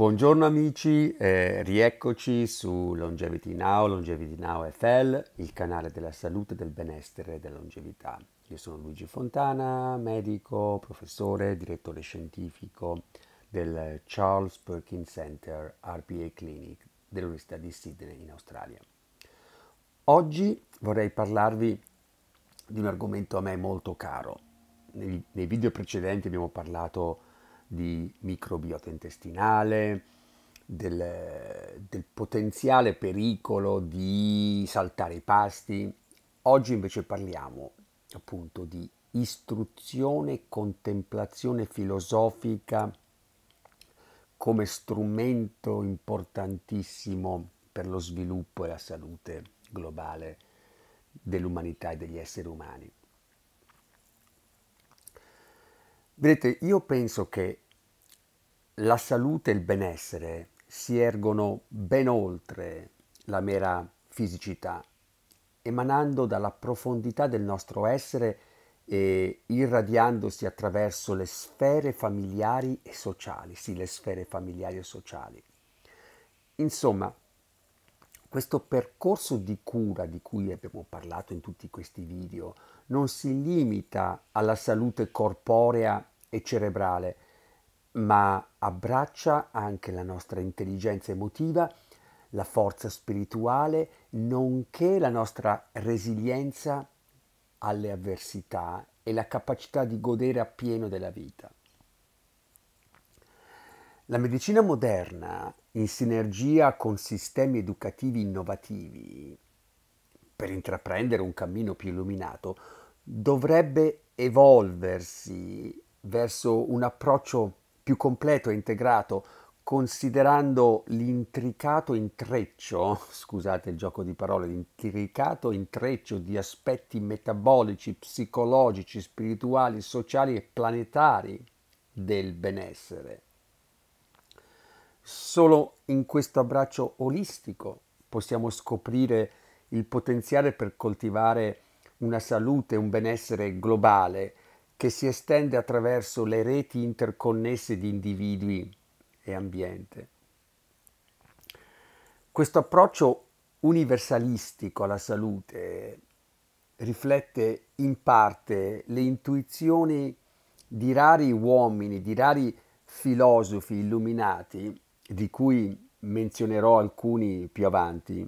Buongiorno amici, eh, rieccoci su Longevity Now, Longevity Now FL, il canale della salute, del benessere e della longevità. Io sono Luigi Fontana, medico, professore, direttore scientifico del Charles Perkins Center RPA Clinic dell'Università di Sydney in Australia. Oggi vorrei parlarvi di un argomento a me molto caro. Nei, nei video precedenti abbiamo parlato di di microbiota intestinale, del, del, potenziale pericolo di saltare i pasti. Oggi invece parliamo appunto di istruzione e contemplazione filosofica come strumento importantissimo per lo sviluppo e la salute globale dell'umanità e degli esseri umani. Vedete, io penso che la salute e il benessere si ergono ben oltre la mera fisicità, emanando dalla profondità del nostro essere e irradiandosi attraverso le sfere familiari e sociali, sì, le sfere familiari e sociali. Insomma, questo percorso di cura di cui abbiamo parlato in tutti questi video non si limita alla salute corporea e cerebrale, ma abbraccia anche la nostra intelligenza emotiva, la forza spirituale, nonché la nostra resilienza alle avversità e la capacità di godere appieno della vita. La medicina moderna, in sinergia con sistemi educativi innovativi, per intraprendere un cammino più illuminato, dovrebbe evolversi verso un approccio più completo e integrato, considerando l'intricato intreccio, scusate il gioco di parole, l'intricato intreccio di aspetti metabolici, psicologici, spirituali, sociali e planetari del benessere. Solo in questo abbraccio olistico possiamo scoprire il potenziale per coltivare una salute, un benessere globale, che si estende attraverso le reti interconnesse di individui e ambiente. Questo approccio universalistico alla salute riflette in parte le intuizioni di rari uomini, di rari filosofi illuminati, di cui menzionerò alcuni più avanti.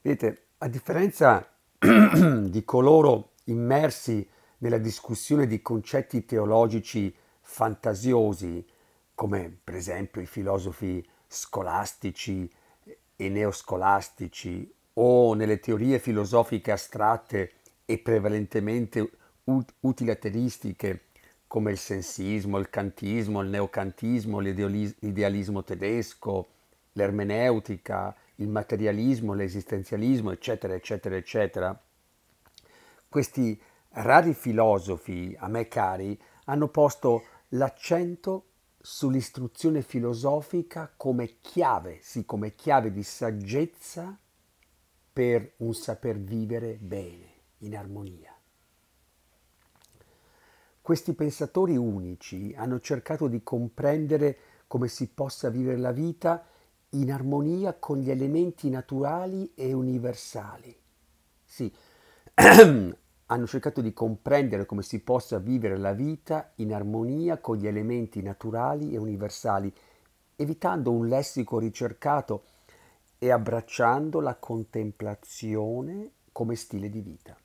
Vedete, a differenza di coloro immersi nella discussione di concetti teologici fantasiosi, come per esempio i filosofi scolastici e neoscolastici o nelle teorie filosofiche astratte e prevalentemente utilitaristiche, come il sensismo, il cantismo, il neocantismo, l'idealismo tedesco, l'ermeneutica, il materialismo, l'esistenzialismo, eccetera, eccetera, eccetera. Questi Rari filosofi a me cari hanno posto l'accento sull'istruzione filosofica come chiave, sì, come chiave di saggezza per un saper vivere bene, in armonia. Questi pensatori unici hanno cercato di comprendere come si possa vivere la vita in armonia con gli elementi naturali e universali. Sì, hanno cercato di comprendere come si possa vivere la vita in armonia con gli elementi naturali e universali, evitando un lessico ricercato e abbracciando la contemplazione come stile di vita.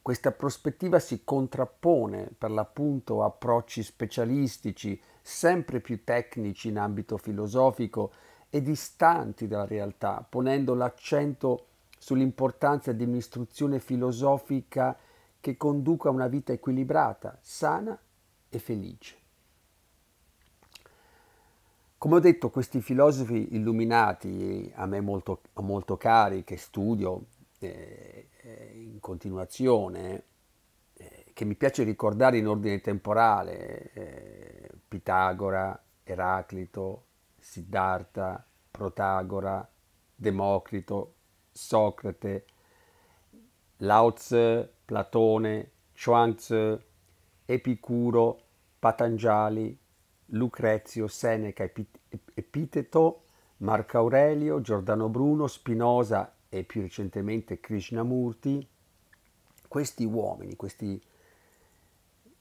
Questa prospettiva si contrappone per l'appunto a approcci specialistici, sempre più tecnici in ambito filosofico e distanti dalla realtà, ponendo l'accento sull'importanza di un'istruzione filosofica che conduca a una vita equilibrata, sana e felice. Come ho detto, questi filosofi illuminati, a me molto, molto cari, che studio eh, eh in continuazione, eh, che mi piace ricordare in ordine temporale, eh, Pitagora, Eraclito, Siddhartha, Protagora, Democrito, Socrate, Lao Tzu, Platone, Chuang Epicuro, Patangiali, Lucrezio, Seneca, Epiteto, Marco Aurelio, Giordano Bruno, Spinosa e più recentemente Krishnamurti. Questi uomini, questi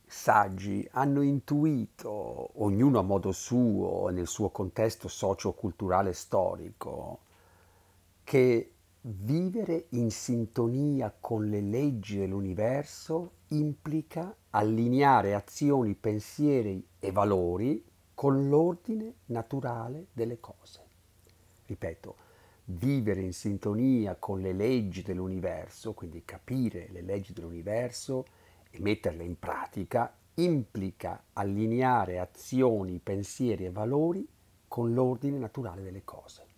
saggi hanno intuito, ognuno a modo suo, nel suo contesto socio-culturale storico, che Vivere in sintonia con le leggi dell'universo implica allineare azioni, pensieri e valori con l'ordine naturale delle cose. Ripeto, vivere in sintonia con le leggi dell'universo, quindi capire le leggi dell'universo e metterle in pratica, implica allineare azioni, pensieri e valori con l'ordine naturale delle cose.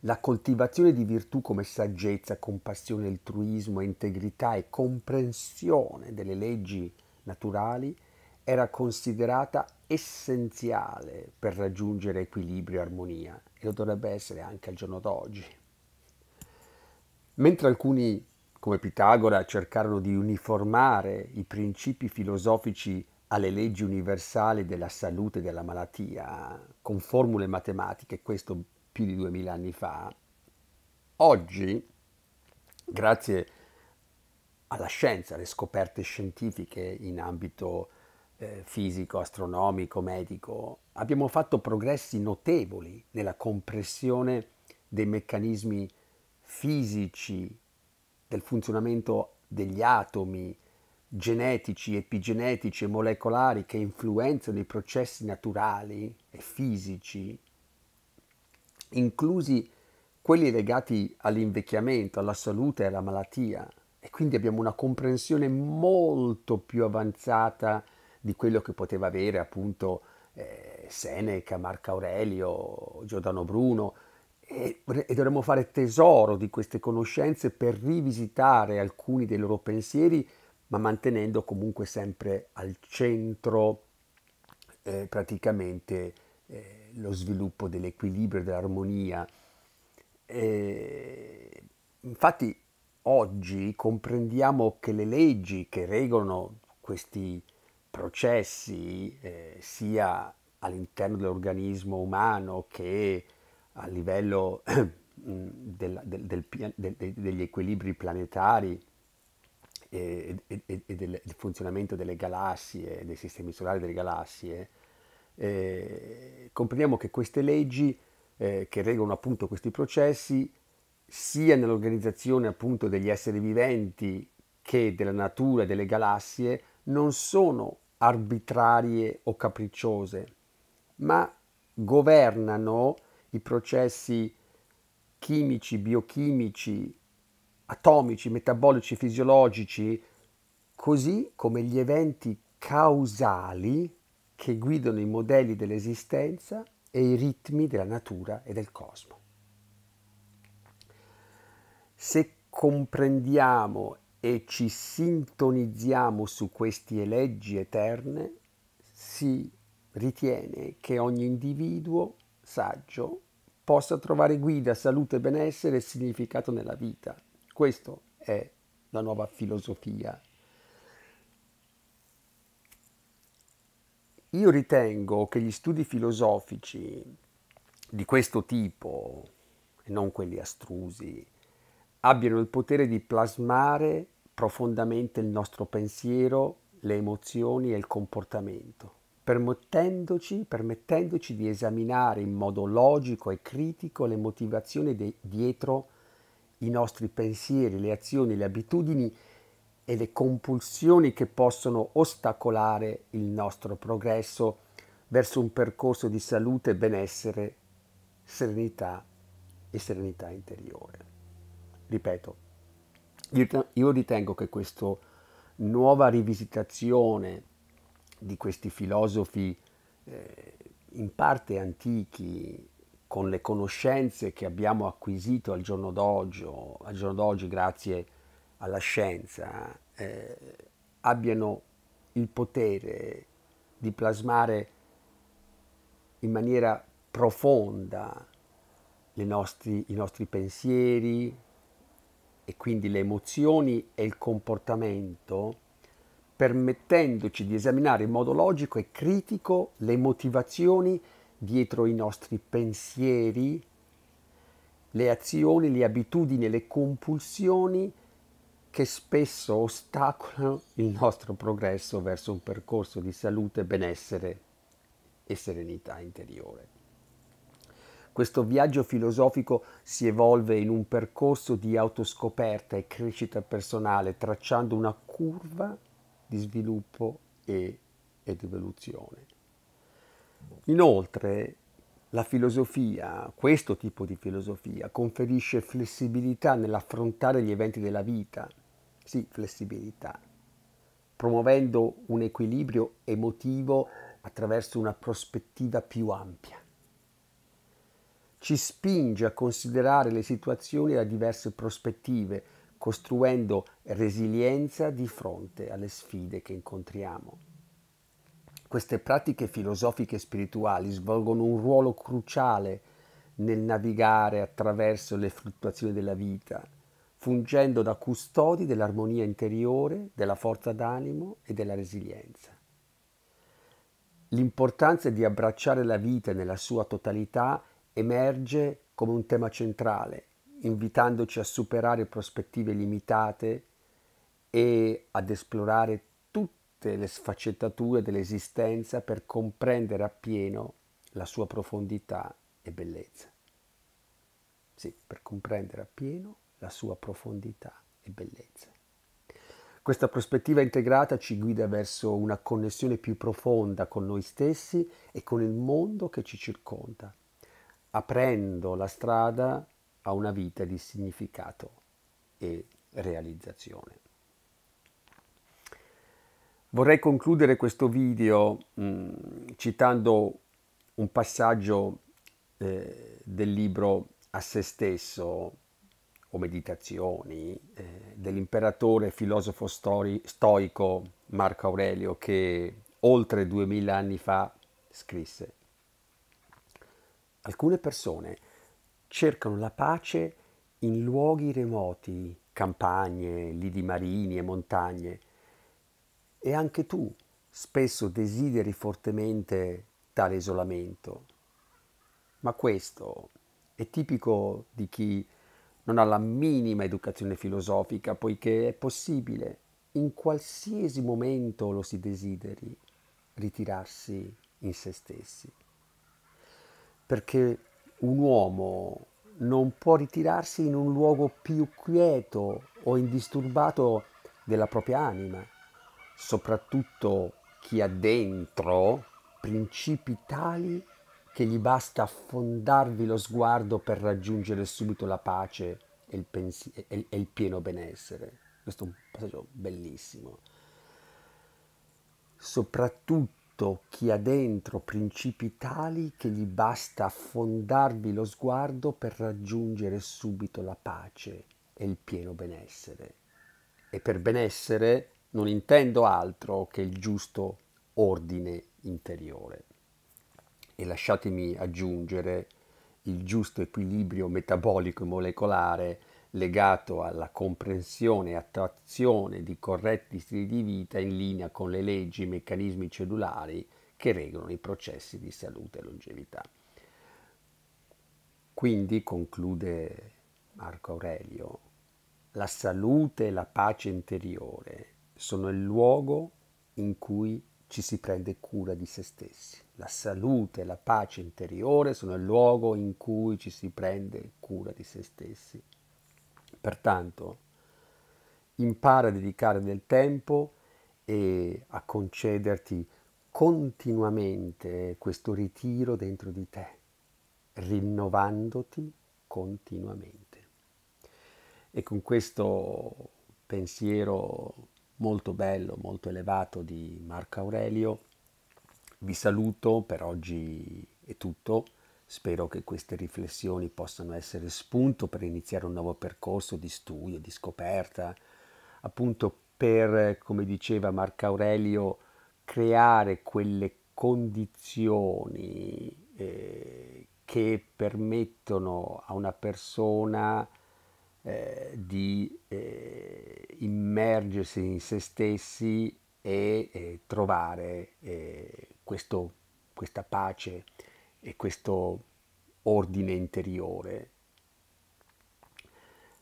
La coltivazione di virtù come saggezza, compassione, altruismo, integrità e comprensione delle leggi naturali era considerata essenziale per raggiungere equilibrio e armonia e lo dovrebbe essere anche al giorno d'oggi. Mentre alcuni, come Pitagora, cercarono di uniformare i principi filosofici alle leggi universali della salute e della malattia con formule matematiche, questo più di 2000 anni fa, oggi, grazie alla scienza, alle scoperte scientifiche in ambito eh, fisico, astronomico, medico, abbiamo fatto progressi notevoli nella compressione dei meccanismi fisici, del funzionamento degli atomi, genetici, epigenetici e molecolari che influenzano i processi naturali e fisici inclusi quelli legati all'invecchiamento, alla salute e alla malattia. E quindi abbiamo una comprensione molto più avanzata di quello che poteva avere appunto eh, Seneca, Marco Aurelio, Giordano Bruno, e, e, dovremmo fare tesoro di queste conoscenze per rivisitare alcuni dei loro pensieri, ma mantenendo comunque sempre al centro eh, praticamente eh, lo sviluppo dell'equilibrio, e dell'armonia. Eh, infatti oggi comprendiamo che le leggi che regolano questi processi, eh, sia all'interno dell'organismo umano che a livello mm, del, del, del, degli equilibri planetari eh, e, e, e, del funzionamento delle galassie, dei sistemi solari delle galassie, eh, comprendiamo che queste leggi eh, che regolano appunto questi processi, sia nell'organizzazione appunto degli esseri viventi che della natura e delle galassie, non sono arbitrarie o capricciose, ma governano i processi chimici, biochimici, atomici, metabolici, fisiologici, così come gli eventi causali che guidano i modelli dell'esistenza e i ritmi della natura e del cosmo. Se comprendiamo e ci sintonizziamo su queste leggi eterne, si ritiene che ogni individuo saggio possa trovare guida, salute, benessere e significato nella vita. Questa è la nuova filosofia Io ritengo che gli studi filosofici di questo tipo, e non quelli astrusi, abbiano il potere di plasmare profondamente il nostro pensiero, le emozioni e il comportamento, permettendoci, permettendoci di esaminare in modo logico e critico le motivazioni de- dietro i nostri pensieri, le azioni, le abitudini e le compulsioni che possono ostacolare il nostro progresso verso un percorso di salute, benessere, serenità e serenità interiore. Ripeto, io ritengo che questa nuova rivisitazione di questi filosofi eh, in parte antichi, con le conoscenze che abbiamo acquisito al giorno d'oggi, al giorno d'oggi grazie a alla scienza eh, abbiano il potere di plasmare in maniera profonda nostri, i nostri pensieri e quindi le emozioni e il comportamento, permettendoci di esaminare in modo logico e critico le motivazioni dietro i nostri pensieri, le azioni, le abitudini le compulsioni che spesso ostacolano il nostro progresso verso un percorso di salute, benessere e serenità interiore. Questo viaggio filosofico si evolve in un percorso di autoscoperta e crescita personale, tracciando una curva di sviluppo e, ed evoluzione. Inoltre, la filosofia, questo tipo di filosofia, conferisce flessibilità nell'affrontare gli eventi della vita, sì, flessibilità, promuovendo un equilibrio emotivo attraverso una prospettiva più ampia. Ci spinge a considerare le situazioni da diverse prospettive, costruendo resilienza di fronte alle sfide che incontriamo. Queste pratiche filosofiche e spirituali svolgono un ruolo cruciale nel navigare attraverso le fluttuazioni della vita fungendo da custodi dell'armonia interiore, della forza d'animo e della resilienza. L'importanza di abbracciare la vita nella sua totalità emerge come un tema centrale, invitandoci a superare prospettive limitate e ad esplorare tutte le sfaccettature dell'esistenza per comprendere appieno la sua profondità e bellezza. Sì, per comprendere appieno la sua profondità e bellezza. Questa prospettiva integrata ci guida verso una connessione più profonda con noi stessi e con il mondo che ci circonda, aprendo la strada a una vita di significato e realizzazione. Vorrei concludere questo video mh, mm, citando un passaggio eh, del libro A se stesso o meditazioni eh, dell'imperatore filosofo stori- stoico Marco Aurelio che oltre duemila anni fa scrisse. Alcune persone cercano la pace in luoghi remoti, campagne, lidi marini e montagne. E anche tu spesso desideri fortemente tale isolamento. Ma questo è tipico di chi non ha la minima educazione filosofica, poiché è possibile in qualsiasi momento lo si desideri ritirarsi in se stessi. Perché un uomo non può ritirarsi in un luogo più quieto o indisturbato della propria anima, soprattutto chi ha dentro principi tali che gli basta affondarvi lo sguardo per raggiungere subito la pace e il, pens- e il pieno benessere. Questo è un passaggio bellissimo. Soprattutto chi ha dentro principi tali che gli basta affondarvi lo sguardo per raggiungere subito la pace e il pieno benessere. E per benessere non intendo altro che il giusto ordine interiore e lasciatemi aggiungere il giusto equilibrio metabolico e molecolare legato alla comprensione e attrazione di corretti stili di vita in linea con le leggi e i meccanismi cellulari che regolano i processi di salute e longevità. Quindi conclude Marco Aurelio, la salute e la pace interiore sono il luogo in cui ci si prende cura di se stessi. La salute e la pace interiore sono il luogo in cui ci si prende cura di se stessi. Pertanto, impara a dedicare del tempo e a concederti continuamente questo ritiro dentro di te, rinnovandoti continuamente. E con questo pensiero molto bello, molto elevato di Marco Aurelio. Vi saluto, per oggi è tutto. Spero che queste riflessioni possano essere spunto per iniziare un nuovo percorso di studio, di scoperta, appunto per, come diceva Marco Aurelio, creare quelle condizioni eh, che permettono a una persona eh, di eh, immergersi in se stessi e eh, trovare eh, questo, questa pace e questo ordine interiore.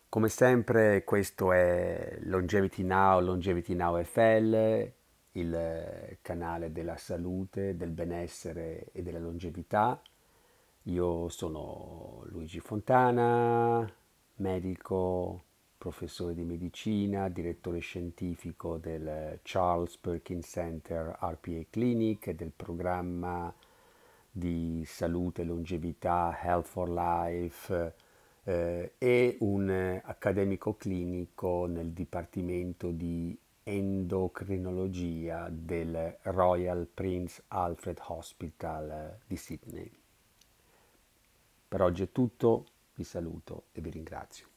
Come sempre questo è Longevity Now, Longevity Now FL, il canale della salute, del benessere e della longevità. Io sono Luigi Fontana, medico professore di medicina, direttore scientifico del eh, Charles Perkins Center RPA Clinic e del programma di salute e longevità Health for Life eh, e un eh, accademico clinico nel Dipartimento di endocrinologia del Royal Prince Alfred Hospital eh, di Sydney. Per oggi è tutto, vi saluto e vi ringrazio.